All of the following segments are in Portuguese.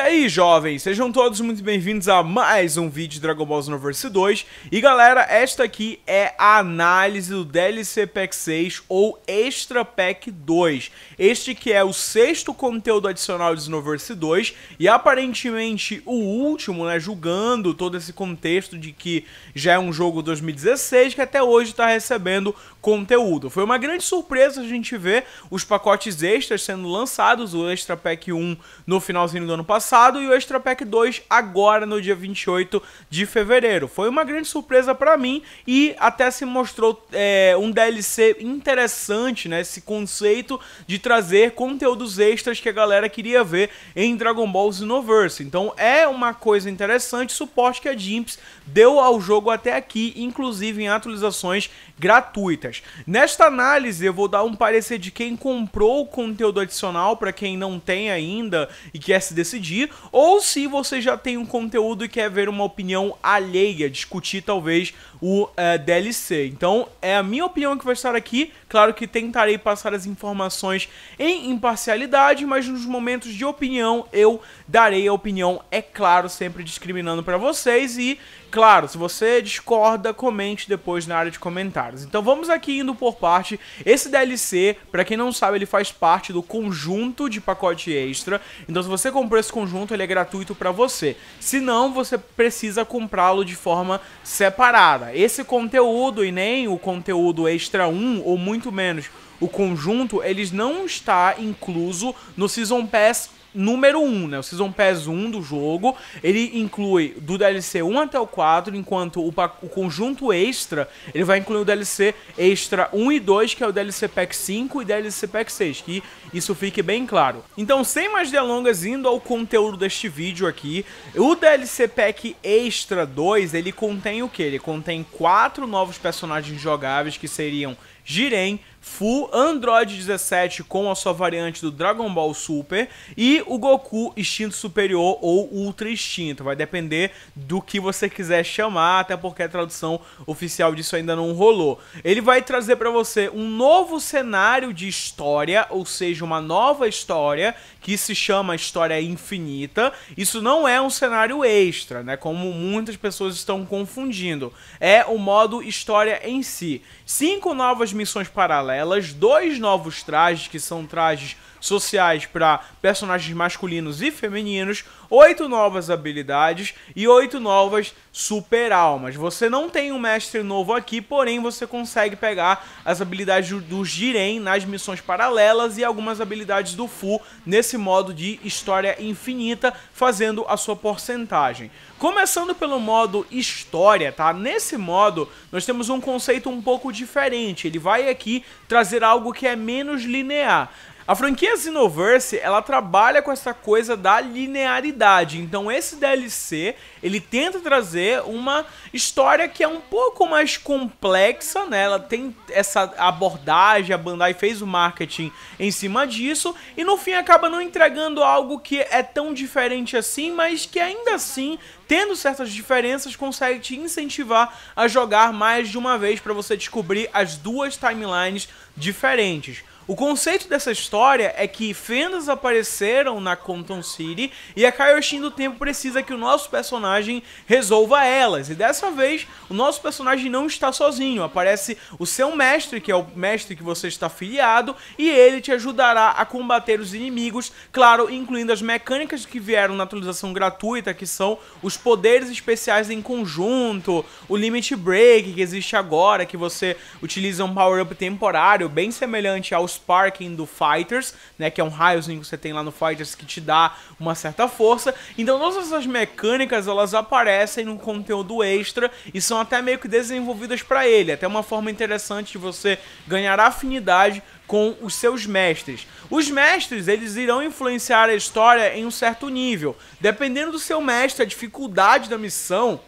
aí, jovens? Sejam todos muito bem-vindos a mais um vídeo de Dragon Ball Xenoverse 2. E galera, esta aqui é a análise do DLC Pack 6 ou Extra Pack 2. Este que é o sexto conteúdo adicional de Xenoverse 2 e aparentemente o último, né, julgando todo esse contexto de que já é um jogo 2016 que até hoje está recebendo conteúdo. Foi uma grande surpresa a gente ver os pacotes extras sendo lançados, o Extra Pack 1 no finalzinho do ano passado passado e o Extra Pack 2 agora no dia 28 de fevereiro. Foi uma grande surpresa para mim e até se mostrou é, um DLC interessante, né? Esse conceito de trazer conteúdos extras que a galera queria ver em Dragon Ball Xenoverse. Então é uma coisa interessante, suporte que a Jimps deu ao jogo até aqui, inclusive em atualizações gratuitas. Nesta análise, eu vou dar um parecer de quem comprou o conteúdo adicional para quem não tem ainda e quer se decidir, ou se você já tem um conteúdo e quer ver uma opinião alheia, discutir talvez o é, DLC. Então, é a minha opinião que vai estar aqui. Claro que tentarei passar as informações em imparcialidade, mas nos momentos de opinião eu darei a opinião, é claro, sempre discriminando para vocês. E, claro, se você discorda, comente depois na área de comentários. Então, vamos aqui indo por parte. Esse DLC, para quem não sabe, ele faz parte do conjunto de pacote extra. Então, se você comprou esse conjunto, ele é gratuito para você. Se não, você precisa comprá-lo de forma separada esse conteúdo e nem o conteúdo extra 1, ou muito menos o conjunto, eles não está incluso no Season Pass número 1, né? O Season Pass 1 do jogo. Ele inclui do DLC 1 até o 4, enquanto o, o conjunto extra, ele vai incluir o DLC extra 1 e 2, que é o DLC Pack 5 e DLC Pack 6, que isso fique bem claro. Então, sem mais delongas, indo ao conteúdo deste vídeo aqui, o DLC Pack Extra 2, ele contém o quê? Ele contém quatro novos personagens jogáveis que seriam Jiren, Full Android 17 com a sua variante do Dragon Ball Super e o Goku Instinto Superior ou Ultra Instinto. Vai depender do que você quiser chamar, até porque a tradução oficial disso ainda não rolou. Ele vai trazer para você um novo cenário de história, ou seja, uma nova história que se chama História Infinita. Isso não é um cenário extra, né? Como muitas pessoas estão confundindo. É o modo história em si. Cinco novas missões paralelas, dois novos trajes que são trajes sociais para personagens masculinos e femininos, oito novas habilidades e oito novas super almas. Você não tem um mestre novo aqui, porém você consegue pegar as habilidades do Jiren nas missões paralelas e algumas habilidades do Fu nesse modo de história infinita, fazendo a sua porcentagem. Começando pelo modo história, tá? Nesse modo, nós temos um conceito um pouco diferente. Ele vai aqui trazer algo que é menos linear. A franquia Xenoverse, ela trabalha com essa coisa da linearidade. Então esse DLC, ele tenta trazer uma história que é um pouco mais complexa, né? Ela tem essa abordagem, a Bandai fez o marketing em cima disso e no fim acaba não entregando algo que é tão diferente assim, mas que ainda assim tendo certas diferenças, consegue te incentivar a jogar mais de uma vez para você descobrir as duas timelines diferentes. O conceito dessa história é que fendas apareceram na Compton City e a Kaioshin do tempo precisa que o nosso personagem resolva elas. E dessa vez, o nosso personagem não está sozinho. Aparece o seu mestre, que é o mestre que você está filiado, e ele te ajudará a combater os inimigos, claro, incluindo as mecânicas que vieram na atualização gratuita, que são os poderes especiais em conjunto, o Limit Break que existe agora, que você utiliza um power-up temporário, bem semelhante aos Sparking do Fighters, né? Que é um raiozinho que você tem lá no Fighters que te dá uma certa força. Então todas essas mecânicas, elas aparecem no conteúdo extra e são até meio que desenvolvidas para ele. Até uma forma interessante de você ganhar afinidade com os seus mestres. Os mestres, eles irão influenciar a história em um certo nível. Dependendo do seu mestre, a dificuldade da missão,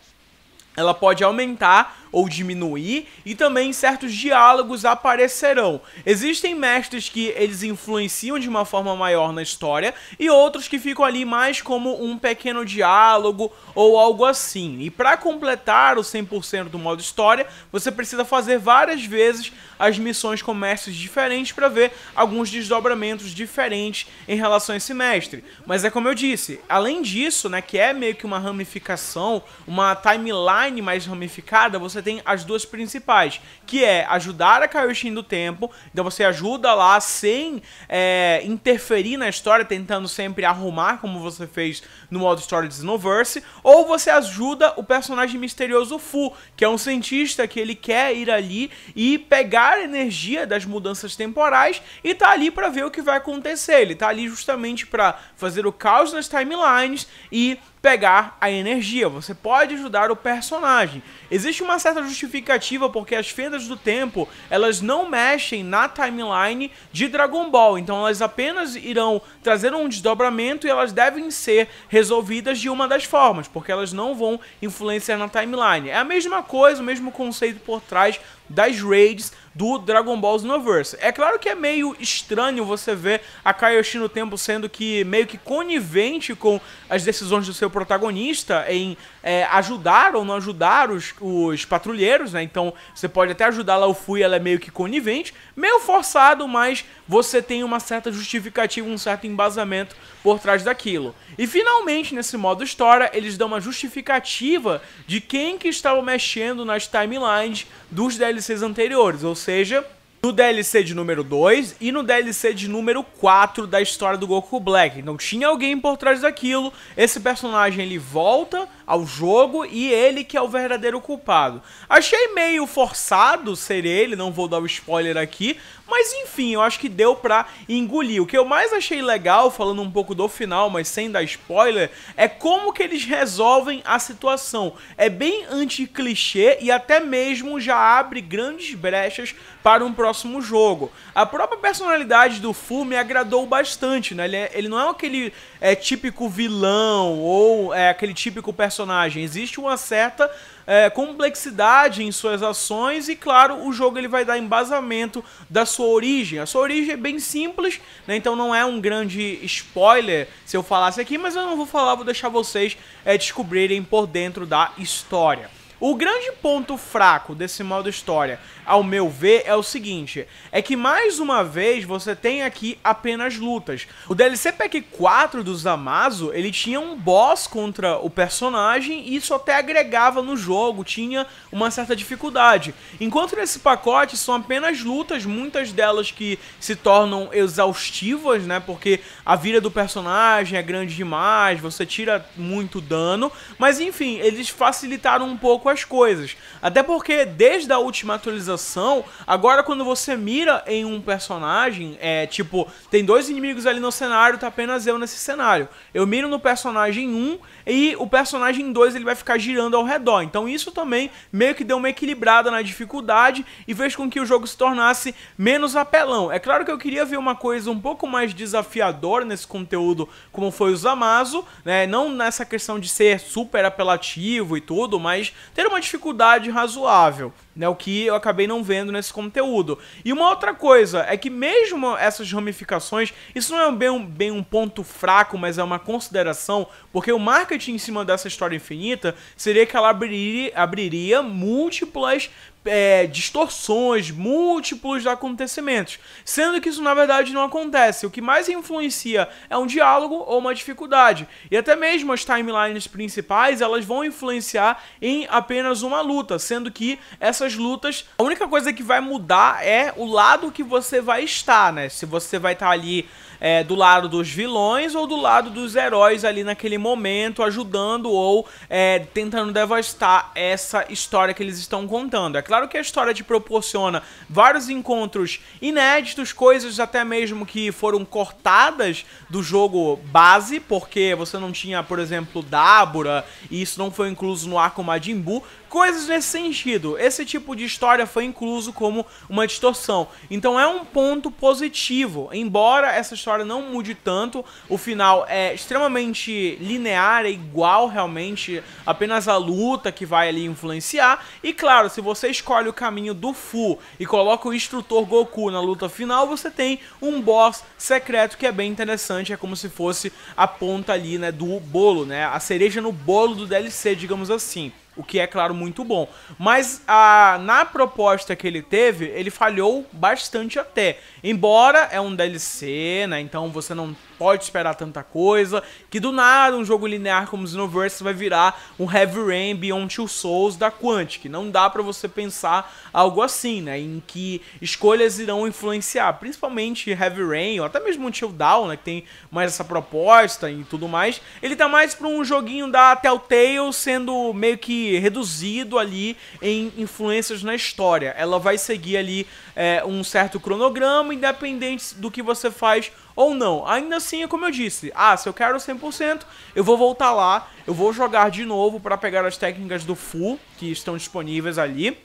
ela pode aumentar ou diminuir, e também certos diálogos aparecerão. Existem mestres que eles influenciam de uma forma maior na história e outros que ficam ali mais como um pequeno diálogo ou algo assim. E para completar o 100% do modo história, você precisa fazer várias vezes as missões com mestres diferentes para ver alguns desdobramentos diferentes em relação a esse mestre. Mas é como eu disse, além disso, né, que é meio que uma ramificação, uma timeline mais ramificada, você tem as duas principais, que é ajudar a Kaioshin do tempo, então você ajuda lá sem é, interferir na história, tentando sempre arrumar, como você fez no modo Story de Xenoverse, ou você ajuda o personagem misterioso Fu, que é um cientista que ele quer ir ali e pegar a energia das mudanças temporais e tá ali para ver o que vai acontecer. Ele tá ali justamente para fazer o caos nas timelines e pegar a energia, você pode ajudar o personagem. Existe uma certa justificativa porque as fendas do tempo, elas não mexem na timeline de Dragon Ball, então elas apenas irão trazer um desdobramento e elas devem ser resolvidas de uma das formas, porque elas não vão influenciar na timeline. É a mesma coisa, o mesmo conceito por trás das raids do Dragon Ball Xenoverse. É claro que é meio estranho você ver a Kaioshin no tempo sendo que meio que conivente com as decisões do seu protagonista em é, ajudar ou não ajudar os, os patrulheiros, né? Então você pode até ajudar lá o Fui, ela é meio que conivente, meio forçado, mas você tem uma certa justificativa, um certo embasamento por trás daquilo. E finalmente, nesse modo história, eles dão uma justificativa de quem que estava mexendo nas timelines dos DLCs anteriores, ou seja, no DLC de número 2 e no DLC de número 4 da história do Goku Black. Então tinha alguém por trás daquilo, esse personagem ele volta ao jogo e ele que é o verdadeiro culpado. Achei meio forçado ser ele, não vou dar o spoiler aqui, mas enfim, eu acho que deu pra engolir. O que eu mais achei legal, falando um pouco do final, mas sem dar spoiler, é como que eles resolvem a situação. É bem anti-clichê e até mesmo já abre grandes brechas para um próximo jogo. A própria personalidade do Fu me agradou bastante, né? Ele, é, ele não é aquele é, típico vilão ou é, aquele típico personagem. Existe uma certa é, complexidade em suas ações e, claro, o jogo ele vai dar embasamento da sua origem. A sua origem é bem simples, né? então não é um grande spoiler se eu falasse aqui, mas eu não vou falar, vou deixar vocês é, descobrirem por dentro da história. O grande ponto fraco desse modo história, ao meu ver, é o seguinte: é que mais uma vez você tem aqui apenas lutas. O DLC Pack 4 do Amazo ele tinha um boss contra o personagem e isso até agregava no jogo, tinha uma certa dificuldade. Enquanto nesse pacote são apenas lutas, muitas delas que se tornam exaustivas, né? Porque a vida do personagem é grande demais, você tira muito dano, mas enfim, eles facilitaram um pouco as coisas. Até porque desde a última atualização, agora quando você mira em um personagem, é tipo, tem dois inimigos ali no cenário, tá apenas eu nesse cenário. Eu miro no personagem 1 um, e o personagem 2 ele vai ficar girando ao redor. Então isso também meio que deu uma equilibrada na dificuldade e fez com que o jogo se tornasse menos apelão. É claro que eu queria ver uma coisa um pouco mais desafiadora nesse conteúdo, como foi o Zamazo, né? Não nessa questão de ser super apelativo e tudo, mas ter uma dificuldade razoável, né? O que eu acabei não vendo nesse conteúdo. E uma outra coisa é que mesmo essas ramificações, isso não é bem um, bem um ponto fraco, mas é uma consideração, porque o marketing em cima dessa história infinita seria que ela abriria, abriria múltiplas é, distorções múltiplos de acontecimentos, sendo que isso na verdade não acontece. O que mais influencia é um diálogo ou uma dificuldade. E até mesmo as timelines principais, elas vão influenciar em apenas uma luta, sendo que essas lutas, a única coisa que vai mudar é o lado que você vai estar, né? Se você vai estar ali é, do lado dos vilões ou do lado dos heróis ali naquele momento, ajudando ou é, tentando devastar essa história que eles estão contando. É claro que a história te proporciona vários encontros inéditos, coisas até mesmo que foram cortadas do jogo base, porque você não tinha, por exemplo, Dábora, e isso não foi incluso no arco Majin Buu, Coisas nesse sentido. Esse tipo de história foi incluso como uma distorção. Então é um ponto positivo. Embora essa história não mude tanto, o final é extremamente linear, é igual realmente, apenas a luta que vai ali influenciar. E claro, se você escolhe o caminho do Fu e coloca o instrutor Goku na luta final, você tem um boss secreto que é bem interessante, é como se fosse a ponta ali, né, do bolo, né, a cereja no bolo do DLC, digamos assim. O que é, claro, muito bom. Mas a, na proposta que ele teve, ele falhou bastante até. Embora é um DLC, né? Então você não pode esperar tanta coisa. Que do nada um jogo linear como Xenoverse vai virar um Heavy Rain Beyond Two Souls da Quantic. Não dá para você pensar algo assim, né? Em que escolhas irão influenciar. Principalmente Heavy Rain, ou até mesmo Until Down, né? Que tem mais essa proposta e tudo mais. Ele tá mais pra um joguinho da Telltale sendo meio que reduzido ali em influências na história. Ela vai seguir ali é, um certo cronograma, independente do que você faz ou não. Ainda assim, é como eu disse, ah, se eu quero 100%, eu vou voltar lá, eu vou jogar de novo para pegar as técnicas do full que estão disponíveis ali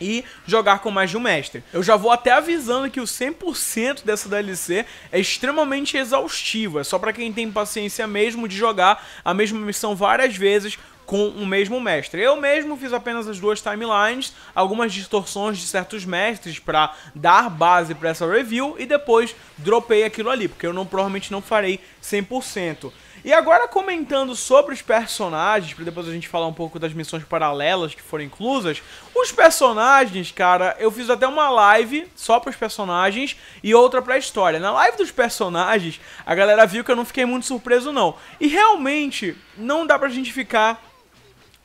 e jogar com mais de um mestre. Eu já vou até avisando que o 100% dessa DLC é extremamente exaustiva, é só para quem tem paciência mesmo de jogar a mesma missão várias vezes com o mesmo mestre. Eu mesmo fiz apenas as duas timelines, algumas distorções de certos mestres para dar base para essa review e depois dropei aquilo ali, porque eu não provavelmente não farei 100%. E agora comentando sobre os personagens, para depois a gente falar um pouco das missões paralelas que foram inclusas, os personagens, cara, eu fiz até uma live só para os personagens e outra para a história. Na live dos personagens, a galera viu que eu não fiquei muito surpreso não. E realmente não dá pra gente ficar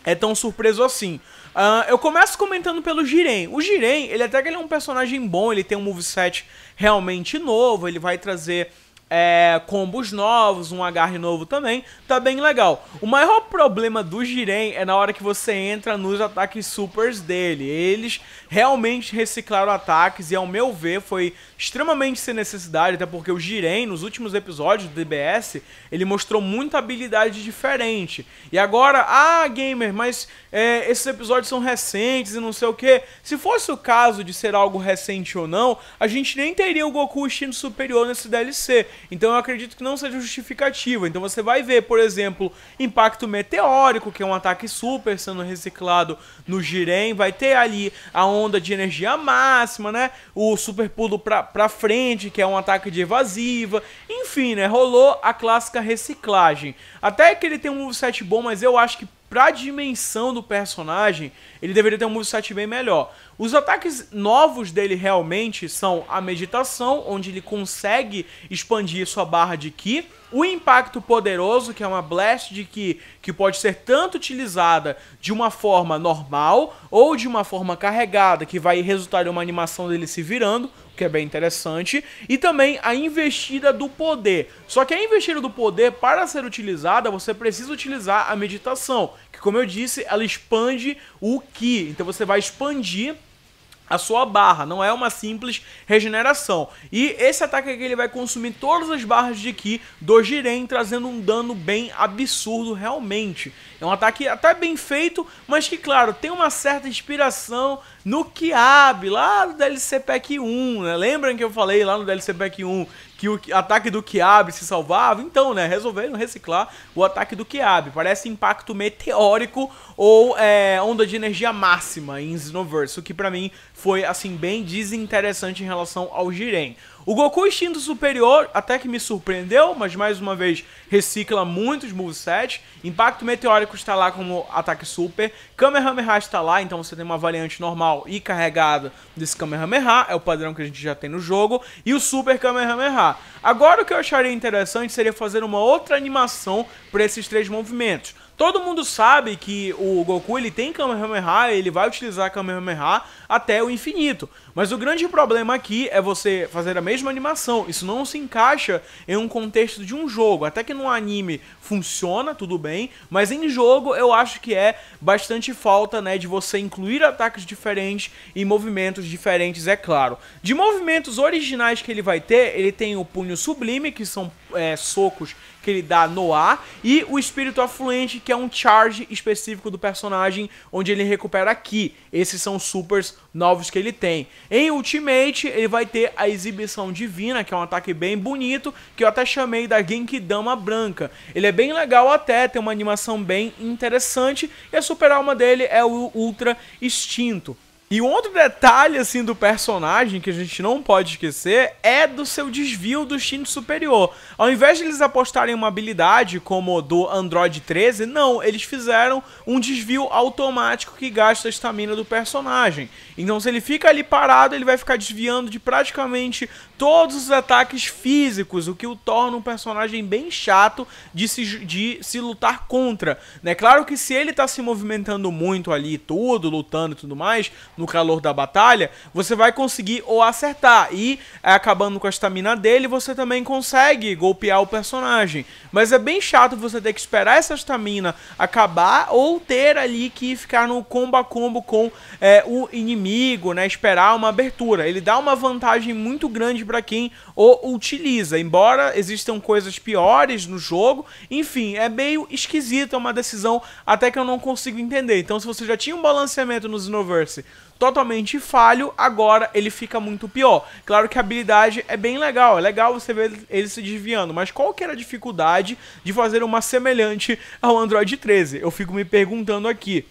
é tão surpreso assim. Uh, eu começo comentando pelo Jiren. O Jiren, ele até que ele é um personagem bom, ele tem um moveset realmente novo, ele vai trazer é, combos novos, um agarre novo também, tá bem legal. O maior problema do Jiren é na hora que você entra nos ataques supers dele. Eles realmente reciclaram ataques e, ao meu ver, foi extremamente sem necessidade, até porque o Jiren, nos últimos episódios do DBS, ele mostrou muita habilidade diferente. E agora, ah, gamer, mas é, esses episódios são recentes e não sei o que. Se fosse o caso de ser algo recente ou não, a gente nem teria o Goku Shin superior nesse DLC. Então eu acredito que não seja justificativa. Então você vai ver, por exemplo, impacto meteórico, que é um ataque super sendo reciclado no Girem, vai ter ali a onda de energia máxima, né? O super pulo pra, pra frente, que é um ataque de evasiva. Enfim, né? Rolou a clássica reciclagem. Até que ele tem um set bom, mas eu acho que pra dimensão do personagem, ele deveria ter um moveset bem melhor. Os ataques novos dele realmente são a meditação, onde ele consegue expandir sua barra de Ki, o impacto poderoso, que é uma blast de Ki, que pode ser tanto utilizada de uma forma normal ou de uma forma carregada, que vai resultar em uma animação dele se virando, que é bem interessante, e também a investida do poder. Só que a investida do poder, para ser utilizada, você precisa utilizar a meditação, que, como eu disse, ela expande o Ki. Então você vai expandir a sua barra, não é uma simples regeneração. E esse ataque aqui ele vai consumir todas as barras de Ki do Jiren, trazendo um dano bem absurdo realmente. É um ataque até bem feito, mas que claro, tem uma certa inspiração no Kiab, lá no DLC Pack 1, né? Lembram que eu falei lá no DLC Pack 1 que o ataque do Kiab se salvava? Então, né, resolveram reciclar o ataque do Kiab. Parece impacto meteórico ou é, onda de energia máxima em Xenoverse, o que para mim foi, assim, bem desinteressante em relação ao Jiren. O Goku Instinto Superior até que me surpreendeu, mas mais uma vez recicla muitos movesets. Impacto Meteórico está lá como ataque super. Kamehameha está lá, então você tem uma variante normal e carregada desse Kamehameha. É o padrão que a gente já tem no jogo. E o Super Kamehameha. Agora o que eu acharia interessante seria fazer uma outra animação para esses três movimentos. Todo mundo sabe que o Goku ele tem Kamehameha, ele vai utilizar Kamehameha até o infinito. Mas o grande problema aqui é você fazer a mesma animação. Isso não se encaixa em um contexto de um jogo. Até que no anime funciona, tudo bem, mas em jogo eu acho que é bastante falta, né, de você incluir ataques diferentes e movimentos diferentes, é claro. De movimentos originais que ele vai ter, ele tem o punho sublime, que são é, socos que ele dá no ar, e o espírito afluente, que é um charge específico do personagem, onde ele recupera aqui. Esses são supers novos que ele tem. Em Ultimate, ele vai ter a exibição divina, que é um ataque bem bonito, que eu até chamei da Genkidama branca. Ele é bem legal até, tem uma animação bem interessante, e a super alma dele é o Ultra Extinto e um outro detalhe, assim, do personagem que a gente não pode esquecer é do seu desvio do instinto superior. Ao invés de eles apostarem uma habilidade como do Android 13, não, eles fizeram um desvio automático que gasta a estamina do personagem. Então, se ele fica ali parado, ele vai ficar desviando de praticamente todos os ataques físicos, o que o torna um personagem bem chato de se, de se lutar contra. Né? Claro que se ele tá se movimentando muito ali, tudo, lutando e tudo mais, no calor da batalha, você vai conseguir ou acertar. E eh, acabando com a estamina dele, você também consegue golpear o personagem. Mas é bem chato você ter que esperar essa estamina acabar ou ter ali que ficar no combo a combo com é, o inimigo, né? Esperar uma abertura. Ele dá uma vantagem muito grande para quem o utiliza, embora existam coisas piores no jogo. Enfim, é meio esquisito, é uma decisão até que eu não consigo entender. Então, se você já tinha um balanceamento no Xenoverse totalmente falho, agora ele fica muito pior. Claro que a habilidade é bem legal, é legal você ver ele se desviando, mas qual que era a dificuldade de fazer uma semelhante ao Android 13? Eu fico me perguntando aqui.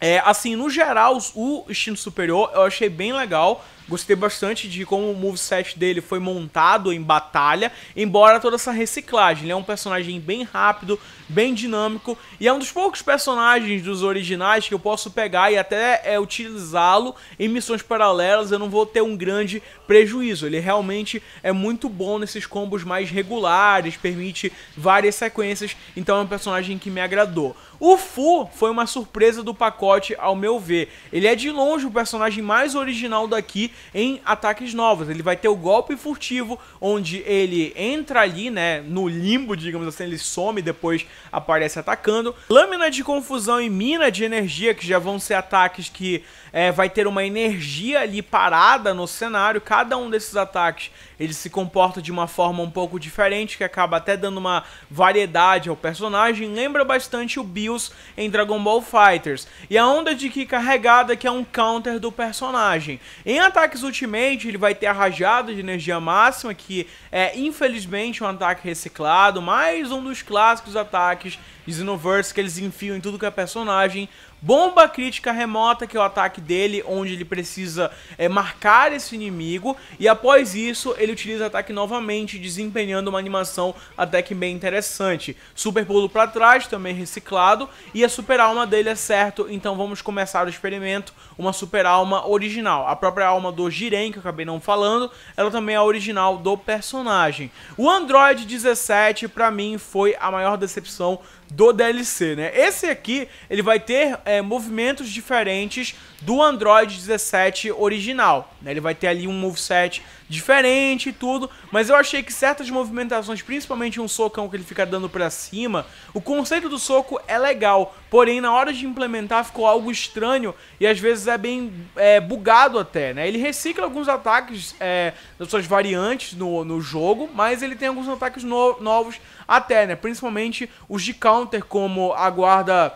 É, assim, no geral, o Instinto Superior eu achei bem legal. Gostei bastante de como o moveset dele foi montado em batalha, embora toda essa reciclagem. Ele é um personagem bem rápido, bem dinâmico, e é um dos poucos personagens dos originais que eu posso pegar e até é, utilizá-lo em missões paralelas. Eu não vou ter um grande prejuízo. Ele realmente é muito bom nesses combos mais regulares, permite várias sequências, então é um personagem que me agradou. O Fu foi uma surpresa do pacote, ao meu ver. Ele é de longe o personagem mais original daqui em ataques novos. Ele vai ter o golpe furtivo, onde ele entra ali, né, no limbo, digamos assim, ele some e depois aparece atacando. Lâmina de confusão e mina de energia, que já vão ser ataques que é, vai ter uma energia ali parada no cenário. Cada um desses ataques ele se comporta de uma forma um pouco diferente, que acaba até dando uma variedade ao personagem. Lembra bastante o Bill skills em Dragon Ball Fighters e a onda de ki carregada que é um counter do personagem. Em ataques Ultimate, ele vai ter a rajada de energia máxima, que é infelizmente um ataque reciclado, mais um dos clássicos ataques de Xenoverse que eles enfiam em tudo que é personagem Bomba crítica remota, que é o ataque dele, onde ele precisa é, marcar esse inimigo. E após isso, ele utiliza ataque novamente, desempenhando uma animação até que bem interessante. Super pulo para trás, também reciclado. E a super alma dele é certo, então vamos começar o experimento. Uma super alma original. A própria alma do Jiren, que eu acabei não falando, ela também é original do personagem. O Android 17, para mim, foi a maior decepção do DLC, né? Esse aqui, ele vai ter é, é, movimentos diferentes do Android 17 original. Né? Ele vai ter ali um moveset diferente e tudo, mas eu achei que certas movimentações, principalmente um socão que ele fica dando para cima, o conceito do soco é legal, porém na hora de implementar ficou algo estranho e às vezes é bem é, bugado até, né? Ele recicla alguns ataques é, das suas variantes no, no jogo, mas ele tem alguns ataques no, novos até, né? Principalmente os de counter, como a guarda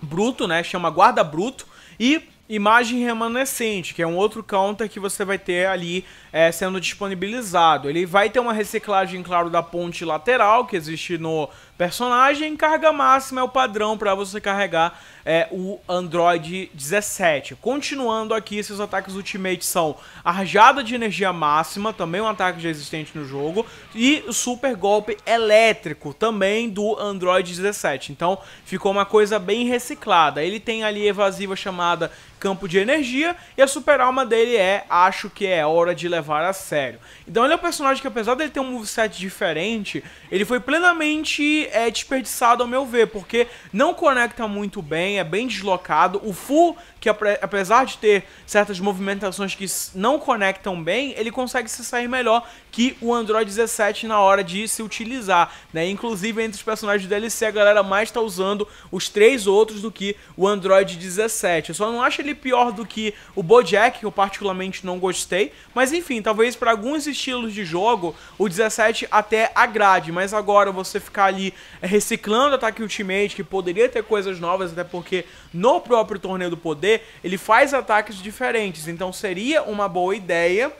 bruto, né? Chama guarda bruto. E imagem remanescente, que é um outro counter que você vai ter ali é, sendo disponibilizado. Ele vai ter uma reciclagem, claro, da ponte lateral que existe no personagem. Carga máxima é o padrão para você carregar é, o Android 17. Continuando aqui, seus ataques Ultimate são Arjada de Energia Máxima, também um ataque já existente no jogo, e Super Golpe Elétrico, também do Android 17. Então ficou uma coisa bem reciclada. Ele tem ali evasiva chamada Campo de Energia, e a Super Alma dele é Acho que é hora de levar levar a sério. Então ele é um personagem que, apesar dele ter um moveset diferente, ele foi plenamente é, desperdiçado, ao meu ver, porque não conecta muito bem, é bem deslocado. O Fu, que apesar de ter certas movimentações que não conectam bem, ele consegue se sair melhor que o Android 17 na hora de se utilizar. Né? Inclusive, entre os personagens do DLC, a galera mais está usando os três outros do que o Android 17. Eu só não acho ele pior do que o Bojack, que eu particularmente não gostei, mas enfim enfim, talvez para alguns estilos de jogo o 17 até agrade, mas agora você ficar ali eh, reciclando ataque ultimate, que poderia ter coisas novas, até porque no próprio Torneio do Poder ele faz ataques diferentes, então seria uma boa ideia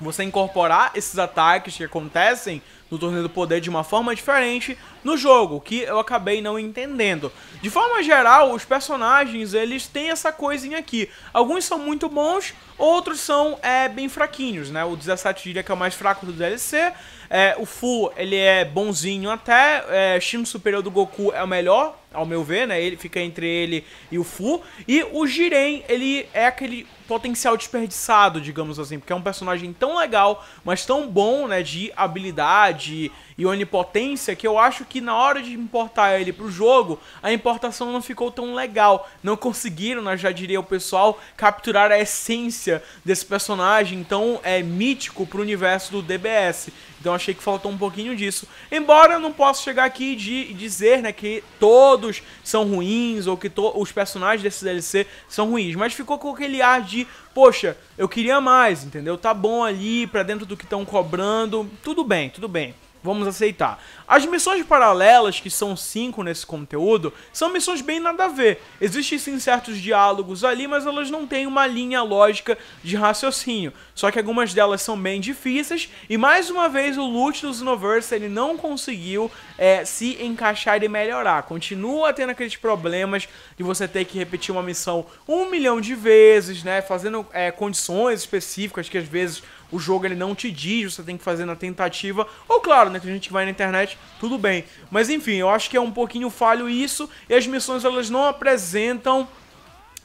você incorporar esses ataques que acontecem no torneio do poder de uma forma diferente no jogo, que eu acabei não entendendo. De forma geral, os personagens, eles têm essa coisinha aqui. Alguns são muito bons, outros são é, bem fraquinhos, né? O 17 diria que é o mais fraco do DLC, é, o Fu, ele é bonzinho até, é, Shin Superior do Goku é o melhor ao meu ver, né? Ele fica entre ele e o Fu. E o Jiren, ele é aquele potencial desperdiçado, digamos assim, porque é um personagem tão legal, mas tão bom, né, de habilidade e onipotência, que eu acho que na hora de importar ele pro jogo, a importação não ficou tão legal. Não conseguiram, né, já diria o pessoal, capturar a essência desse personagem tão é, mítico pro universo do DBS. Então achei que faltou um pouquinho disso. Embora eu não possa chegar aqui e dizer, né, que todo são ruins ou que os personagens desse DLC são ruins, mas ficou com aquele ar de, poxa, eu queria mais, entendeu? Tá bom ali, pra dentro do que estão cobrando, tudo bem, tudo bem. Vamos aceitar. As missões paralelas, que são cinco nesse conteúdo, são missões bem nada a ver. Existem sim certos diálogos ali, mas elas não têm uma linha lógica de raciocínio. Só que algumas delas são bem difíceis, e mais uma vez o loot do Xenoverse ele não conseguiu é, se encaixar e melhorar. Continua tendo aqueles problemas de você ter que repetir uma missão um milhão de vezes, né? Fazendo é, condições específicas que às vezes o jogo ele não te diz, você tem que fazer na tentativa. Ou claro, né, tem gente que vai na internet, tudo bem. Mas enfim, eu acho que é um pouquinho falho isso e as missões elas não apresentam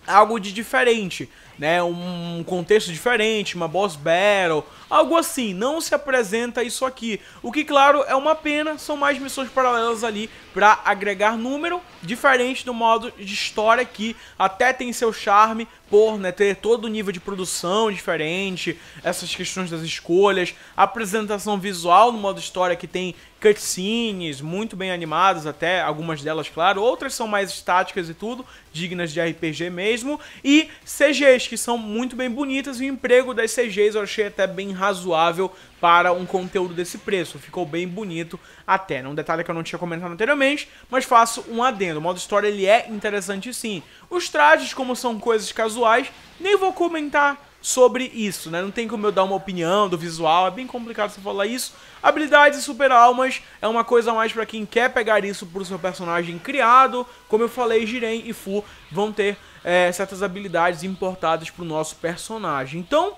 algo de diferente né, um contexto diferente, uma boss battle, algo assim. Não se apresenta isso aqui. O que, claro, é uma pena, são mais missões paralelas ali para agregar número, diferente do modo de história que até tem seu charme por né, ter todo o nível de produção diferente, essas questões das escolhas, apresentação visual no modo história que tem cutscenes muito bem animadas até, algumas delas, claro, outras são mais estáticas e tudo, dignas de RPG mesmo, e CGs que são muito bem bonitas e o emprego das CGs eu achei até bem razoável para um conteúdo desse preço, ficou bem bonito até, né? um detalhe que eu não tinha comentado anteriormente, mas faço um adendo, o modo história ele é interessante sim. Os trajes, como são coisas casuais, nem vou comentar sobre isso, né? Não tem como eu dar uma opinião do visual, é bem complicado você falar isso. Habilidades e super almas é uma coisa mais para quem quer pegar isso pro seu personagem criado. Como eu falei, Jiren e Fu vão ter é, certas habilidades importadas pro nosso personagem. Então,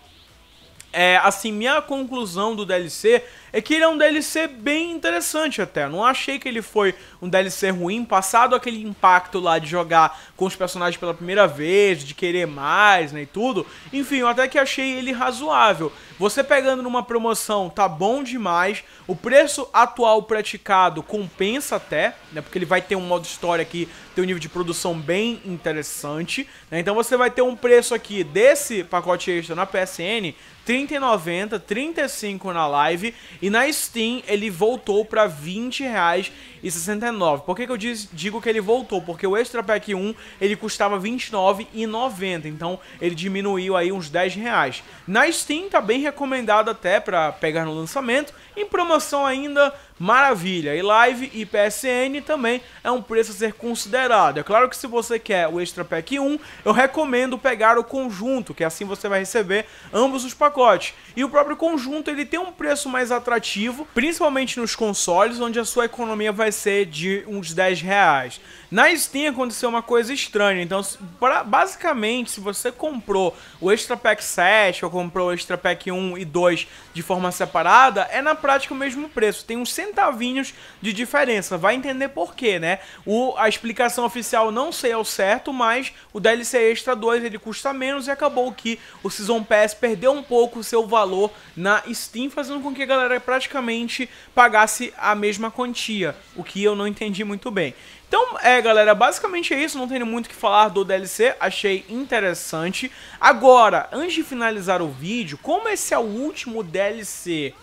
é, assim, minha conclusão do DLC é que ele é um DLC bem interessante até. Não achei que ele foi um DLC ruim, passado aquele impacto lá de jogar com os personagens pela primeira vez, de querer mais, né, e tudo. Enfim, eu até que achei ele razoável. Você pegando numa promoção tá bom demais. O preço atual praticado compensa até, né? Porque ele vai ter um modo história aqui, tem um nível de produção bem interessante. Né, então você vai ter um preço aqui desse pacote extra na PSN, R$ 35 na live e na Steam ele voltou para 20 reais e 69. Por que, que eu diz, digo que ele voltou? Porque o Extra Pack 1 ele custava 29,90, então ele diminuiu aí uns 10 reais. Na Steam tá bem recomendado até para pegar no lançamento, em promoção ainda maravilha. E Live e PSN também é um preço a ser considerado. É claro que se você quer o Extra Pack 1, eu recomendo pegar o conjunto, que assim você vai receber ambos os pacotes. E o próprio conjunto ele tem um preço mais atrativo, principalmente nos consoles, onde a sua economia vai ser de uns 10 reais. Na Steam aconteceu uma coisa estranha, então pra, basicamente se você comprou o Extra Pack 7 ou comprou o Extra Pack 1 e 2 de forma separada, é na prática o mesmo preço, tem uns centavinhos de diferença, vai entender por quê, né? O, a explicação oficial não sei ao certo, mas o DLC Extra 2 ele custa menos e acabou que o Season Pass perdeu um pouco o seu valor na Steam, fazendo com que a galera praticamente pagasse a mesma quantia, o o que eu não entendi muito bem. Então, é, galera, basicamente é isso. Não tenho muito o que falar do DLC, achei interessante. Agora, antes de finalizar o vídeo, como esse é o último DLC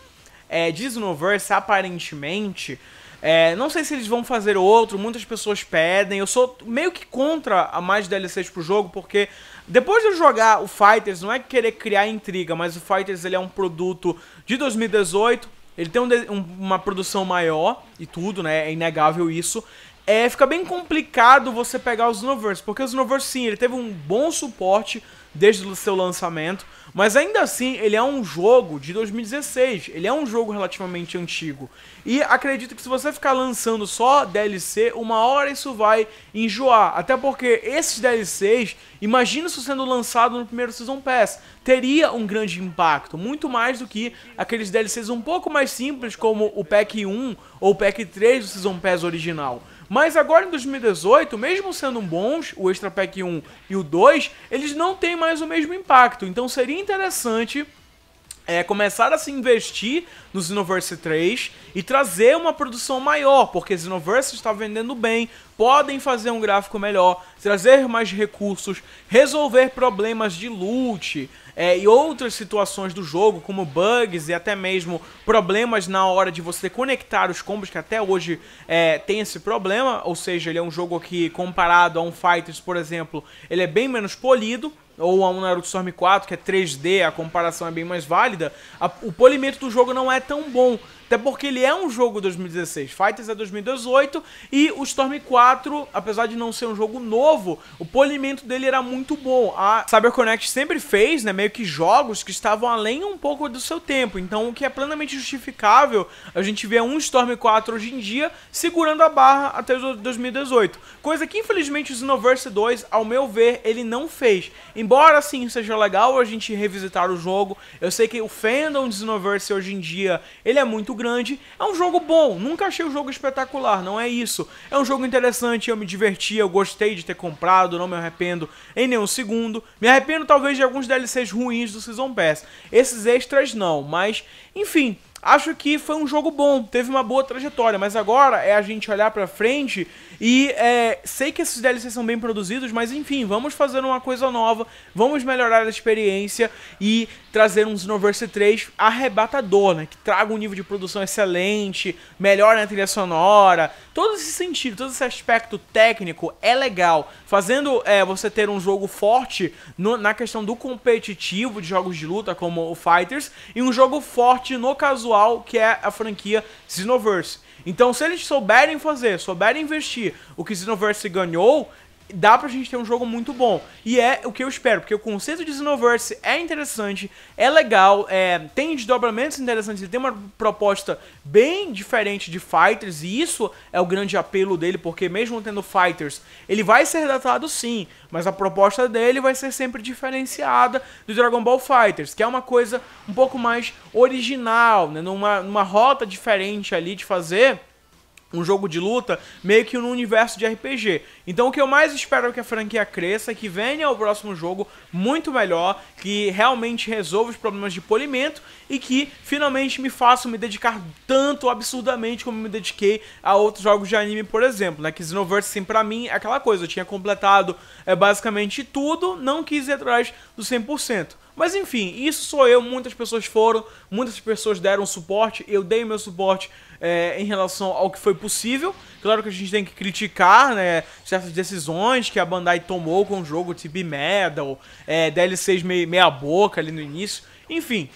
é, de Xenoverse, aparentemente... É, não sei se eles vão fazer outro, muitas pessoas pedem. Eu sou meio que contra a mais DLCs pro jogo, porque depois de eu jogar o Fighters, não é querer criar intriga, mas o Fighters ele é um produto de 2018 ele tem um um, uma produção maior e tudo, né? É inegável isso. É, fica bem complicado você pegar os Snowverse, porque os Snowverse, sim, ele teve um bom suporte desde o seu lançamento, mas ainda assim ele é um jogo de 2016, ele é um jogo relativamente antigo. E acredito que se você ficar lançando só DLC, uma hora isso vai enjoar, até porque esses DLCs, imagina isso sendo lançado no primeiro Season Pass, teria um grande impacto, muito mais do que aqueles DLCs um pouco mais simples como o Pack 1 ou o Pack 3 do Season Pass original. Mas agora em 2018, mesmo sendo bons, o Extra Pack 1 e o 2, eles não têm mais o mesmo impacto. Então seria interessante é, começar a se investir no Xenoverse 3 e trazer uma produção maior, porque Xenoverse está vendendo bem, podem fazer um gráfico melhor, trazer mais recursos, resolver problemas de loot é, e outras situações do jogo, como bugs e até mesmo problemas na hora de você conectar os combos, que até hoje é, tem esse problema, ou seja, ele é um jogo que comparado a um Fighters, por exemplo, ele é bem menos polido, ou a um Naruto Storm 4, que é 3D, a comparação é bem mais válida, a, o polimento do jogo não é tão bom. Até porque ele é um jogo 2016. Fighters é 2018 e o Storm 4, apesar de não ser um jogo novo, o polimento dele era muito bom. A CyberConnect sempre fez, né, meio que jogos que estavam além um pouco do seu tempo. Então, o que é plenamente justificável, a gente vê um Storm 4 hoje em dia segurando a barra até 2018. Coisa que, infelizmente, o Xenoverse 2, ao meu ver, ele não fez. Embora, sim, seja legal a gente revisitar o jogo, eu sei que o fandom de Xenoverse hoje em dia, ele é muito grande. É um jogo bom, nunca achei o jogo espetacular, não é isso. É um jogo interessante, eu me diverti, eu gostei de ter comprado, não me arrependo em nenhum segundo. Me arrependo talvez de alguns DLCs ruins do Season Pass. Esses extras não, mas enfim, acho que foi um jogo bom, teve uma boa trajetória, mas agora é a gente olhar pra frente e é, sei que esses DLCs são bem produzidos, mas enfim, vamos fazer uma coisa nova, vamos melhorar a experiência e trazer um Xenoverse 3 arrebatador, né? Que traga um nível de produção excelente, melhor na trilha sonora, todo esse sentido, todo esse aspecto técnico é legal, fazendo é, você ter um jogo forte no, na questão do competitivo de jogos de luta como o Fighters e um jogo forte no casual que é a franquia Xenoverse. Então, se eles souberem fazer, souberem investir o que Xenoverse ganhou, dá pra gente ter um jogo muito bom. E é o que eu espero, porque o conceito de Xenoverse é interessante, é legal, é, tem desdobramentos interessantes, ele tem uma proposta bem diferente de Fighters, e isso é o grande apelo dele, porque mesmo tendo Fighters, ele vai ser datado sim, mas a proposta dele vai ser sempre diferenciada do Dragon Ball Fighters, que é uma coisa um pouco mais original, né, numa, numa rota diferente ali de fazer um jogo de luta meio que no universo de RPG. Então o que eu mais espero é que a franquia cresça, que venha o próximo jogo muito melhor, que realmente resolva os problemas de polimento e que finalmente me faça me dedicar tanto absurdamente como me dediquei a outros jogos de anime, por exemplo, né? Que Xenoverse, sim, pra mim, é aquela coisa, eu tinha completado é, basicamente tudo, não quis ir atrás do 100%. Mas enfim, isso sou eu, muitas pessoas foram, muitas pessoas deram suporte, eu dei meu suporte é, em relação ao que foi possível. Claro que a gente tem que criticar né, certas decisões que a Bandai tomou com o jogo, tipo Medal, é, DLCs meia, meia boca ali no início. Enfim,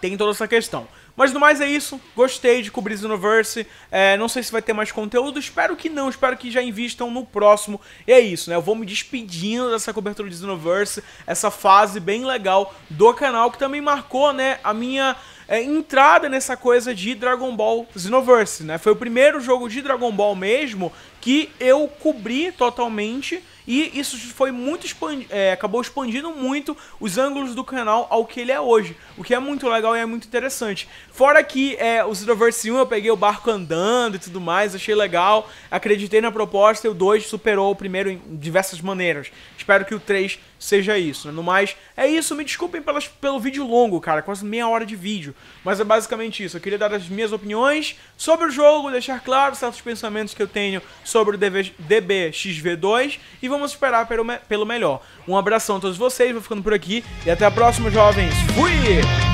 tem toda essa questão. Mas no mais é isso. Gostei de cobrir Xenoverse. É, não sei se vai ter mais conteúdo. Espero que não. Espero que já invistam no próximo. E é isso, né? Eu vou me despedindo dessa cobertura de Xenoverse. Essa fase bem legal do canal. Que também marcou, né? A minha é, entrada nessa coisa de Dragon Ball Xenoverse, né? Foi o primeiro jogo de Dragon Ball mesmo que eu cobri totalmente e isso foi muito expandi é, acabou expandindo muito os ângulos do canal ao que ele é hoje, o que é muito legal e é muito interessante. Fora que é, o Xenoverse 1 eu peguei o barco andando e tudo mais, achei legal, acreditei na proposta e o 2 superou o primeiro em diversas maneiras. Espero que o 3 seja isso, né? No mais, é isso. Me desculpem pelas, pelo vídeo longo, cara, quase meia hora de vídeo. Mas é basicamente isso. Eu queria dar as minhas opiniões sobre o jogo, deixar claro certos pensamentos que eu tenho sobre o DB DBXV2 e vamos esperar pelo, pelo melhor. Um abração a todos vocês, vou ficando por aqui e até a próxima, jovens. Fui!